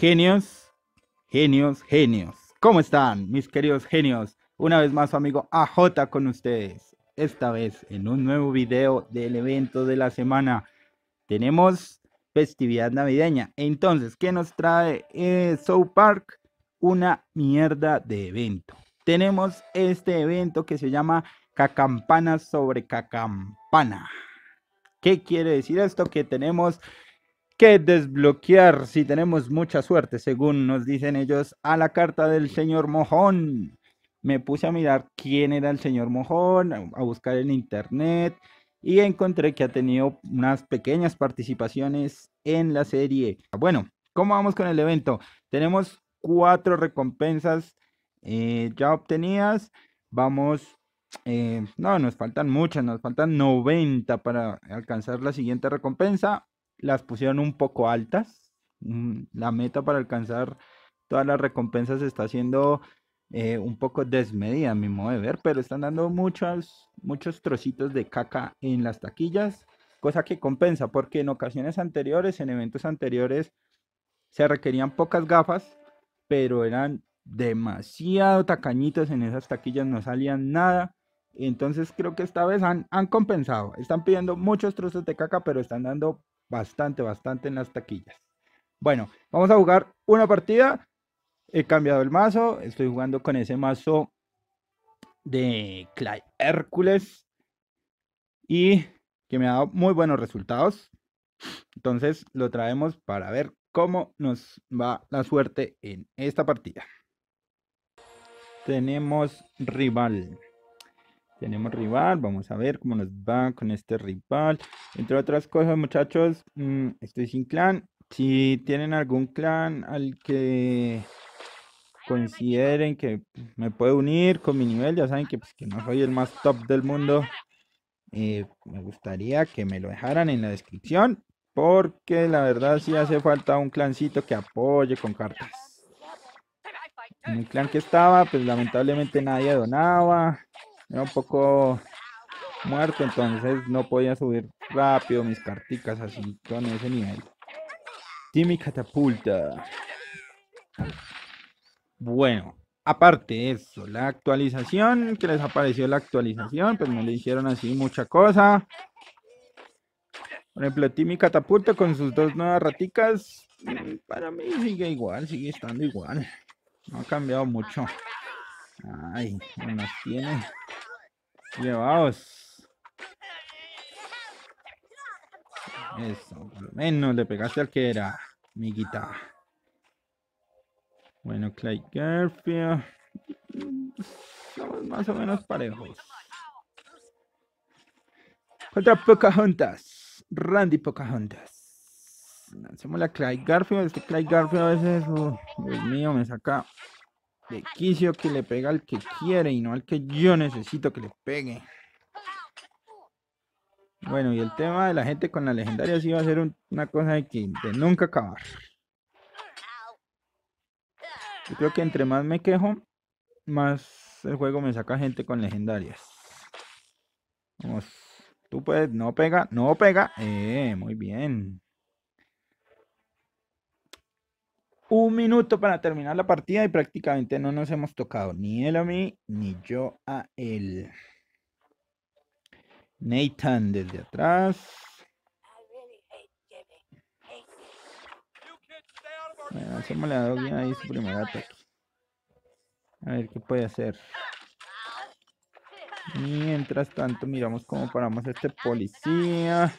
Genios, genios, genios. ¿Cómo están, mis queridos genios? Una vez más, su amigo AJ con ustedes. Esta vez en un nuevo video del evento de la semana. Tenemos festividad navideña. Entonces, ¿qué nos trae eh, Park? Una mierda de evento. Tenemos este evento que se llama Cacampana sobre Cacampana. ¿Qué quiere decir esto? Que tenemos que desbloquear si tenemos mucha suerte, según nos dicen ellos, a la carta del señor Mojón. Me puse a mirar quién era el señor Mojón, a buscar en internet y encontré que ha tenido unas pequeñas participaciones en la serie. Bueno, ¿cómo vamos con el evento? Tenemos cuatro recompensas eh, ya obtenidas. Vamos, eh, no, nos faltan muchas, nos faltan 90 para alcanzar la siguiente recompensa las pusieron un poco altas. Mm, la meta para alcanzar todas las recompensas está siendo eh, un poco desmedida, a mi modo de ver, pero están dando muchos, muchos trocitos de caca en las taquillas, cosa que compensa, porque en ocasiones anteriores, en eventos anteriores, se requerían pocas gafas, pero eran demasiado tacañitos en esas taquillas, no salían nada. Entonces creo que esta vez han, han compensado. Están pidiendo muchos trozos de caca, pero están dando bastante, bastante en las taquillas. Bueno, vamos a jugar una partida. He cambiado el mazo. Estoy jugando con ese mazo de Clay Hércules. Y que me ha dado muy buenos resultados. Entonces lo traemos para ver cómo nos va la suerte en esta partida. Tenemos rival. Tenemos rival, vamos a ver cómo nos va con este rival. Entre otras cosas, muchachos, mm, estoy sin clan. Si tienen algún clan al que consideren que me puede unir con mi nivel, ya saben que, pues, no soy el más top del mundo. Eh, me gustaría que me lo dejaran en la descripción. Porque la verdad sí hace falta un clancito que apoye con cartas. En el clan que estaba, pues lamentablemente nadie donaba era un poco muerto, entonces no podía subir rápido mis carticas así con ese nivel. Timmy Catapulta. Bueno, aparte de eso, la actualización, que les apareció la actualización, pues no le hicieron así mucha cosa. Por ejemplo, Timmy Catapulta con sus dos nuevas raticas, mm, para mí sigue igual, sigue estando igual. No ha cambiado mucho. Ay, no nos tiene Llevaos. Eso, por lo menos le pegaste al que era, amiguita. Bueno, Clay Garfield. Somos más o menos parejos. Contra Pocahontas. Randy Pocahontas. Lancemos la Clay Garfield. Este Clay Garfield a veces, oh, Dios mío, me saca de quicio que le pega al que quiere y no al que yo necesito que le pegue. Bueno, y el tema de la gente con la legendaria sí va a ser una cosa de, que, nunca acabar. Yo creo que entre más me quejo, más el juego me saca gente con legendarias. Vamos. Tú puedes, no pega, no pega. Eh, muy bien. un minuto para terminar la partida y prácticamente no nos hemos tocado ni él a mí ni yo a él. Nathan desde atrás. ahí su primer ataque. A ver qué puede hacer. Mientras tanto, miramos cómo paramos a este policía.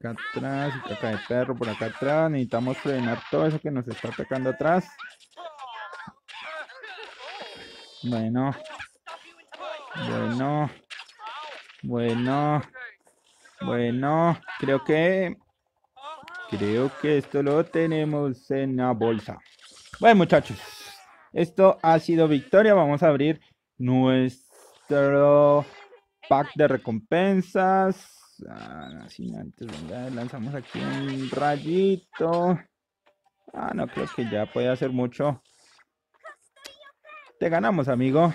acá atrás caca de perro por acá atrás. Necesitamos frenar todo eso que nos está atacando atrás. Bueno. Bueno. Bueno. Bueno. Creo que... Creo que esto lo tenemos en la bolsa. Bueno, muchachos. Esto ha sido victoria. Vamos a abrir nuestro pack de recompensas. Ah, antes, lanzamos aquí un rayito. Ah, no creo que ya puede hacer mucho. Te ganamos, amigo.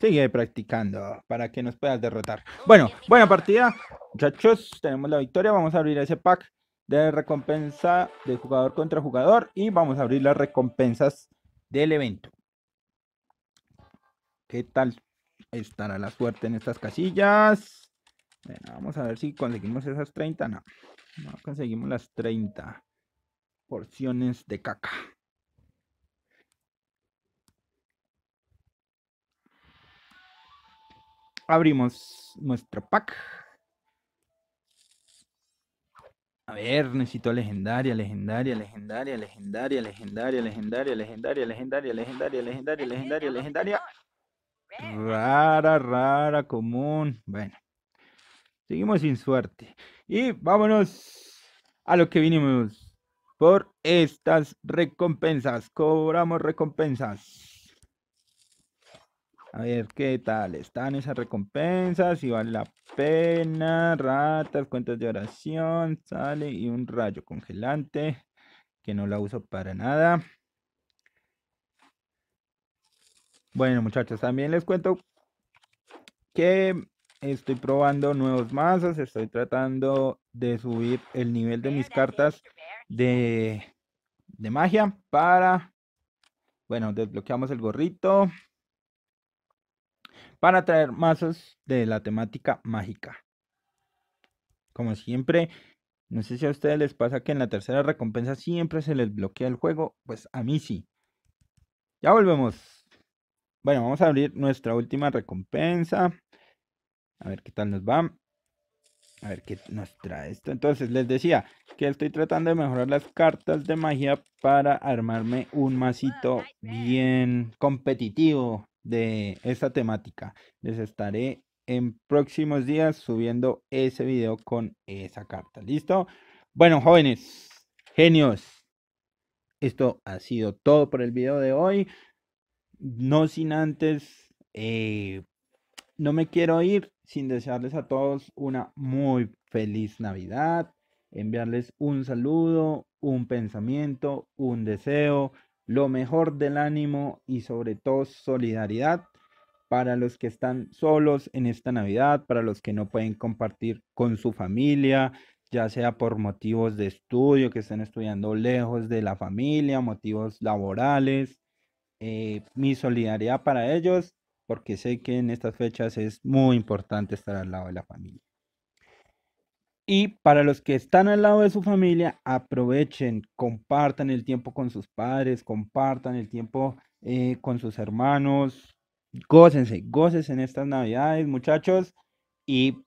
Sigue practicando para que nos puedas derrotar. Bueno, buena partida. Muchachos, tenemos la victoria. Vamos a abrir ese pack de recompensa de jugador contra jugador. Y vamos a abrir las recompensas del evento. ¿Qué tal estará la suerte en estas casillas? vamos a ver si conseguimos esas 30. No, no conseguimos las 30 porciones de caca. Abrimos nuestro pack. A ver, necesito legendaria, legendaria, legendaria, legendaria, legendaria, legendaria, legendaria, legendaria, legendaria, legendaria, legendaria, legendaria. Rara, rara, común. Bueno. Seguimos sin suerte. Y vámonos a lo que vinimos. Por estas recompensas. Cobramos recompensas. A ver qué tal están esas recompensas. Si vale la pena. Ratas, cuentas de oración. Sale y un rayo congelante. Que no la uso para nada. Bueno, muchachos, también les cuento que Estoy probando nuevos mazos, estoy tratando de subir el nivel de mis cartas de, magia para... Bueno, desbloqueamos el gorrito para traer mazos de la temática mágica. Como siempre, no sé si a ustedes les pasa que en la tercera recompensa siempre se les bloquea el juego, pues a mí sí. Ya volvemos. Bueno, vamos a abrir nuestra última recompensa. A ver qué tal nos va. A ver qué nos trae esto. Entonces les decía que estoy tratando de mejorar las cartas de magia para armarme un masito ah, bien competitivo de esta temática. Les estaré en próximos días subiendo ese video con esa carta. ¿Listo? Bueno, jóvenes, genios. Esto ha sido todo por el video de hoy. No sin antes, eh, no me quiero ir sin desearles a todos una muy feliz Navidad, enviarles un saludo, un pensamiento, un deseo, lo mejor del ánimo y sobre todo solidaridad para los que están solos en esta Navidad, para los que no pueden compartir con su familia, ya sea por motivos de estudio, que estén estudiando lejos de la familia, motivos laborales. Eh, mi solidaridad para ellos porque sé que en estas fechas es muy importante estar al lado de la familia. Y para los que están al lado de su familia, aprovechen, compartan el tiempo con sus padres, compartan el tiempo eh, con sus hermanos, gócense, gócense en estas navidades, muchachos, y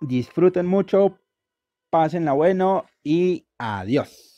disfruten mucho, pasen la bueno y adiós.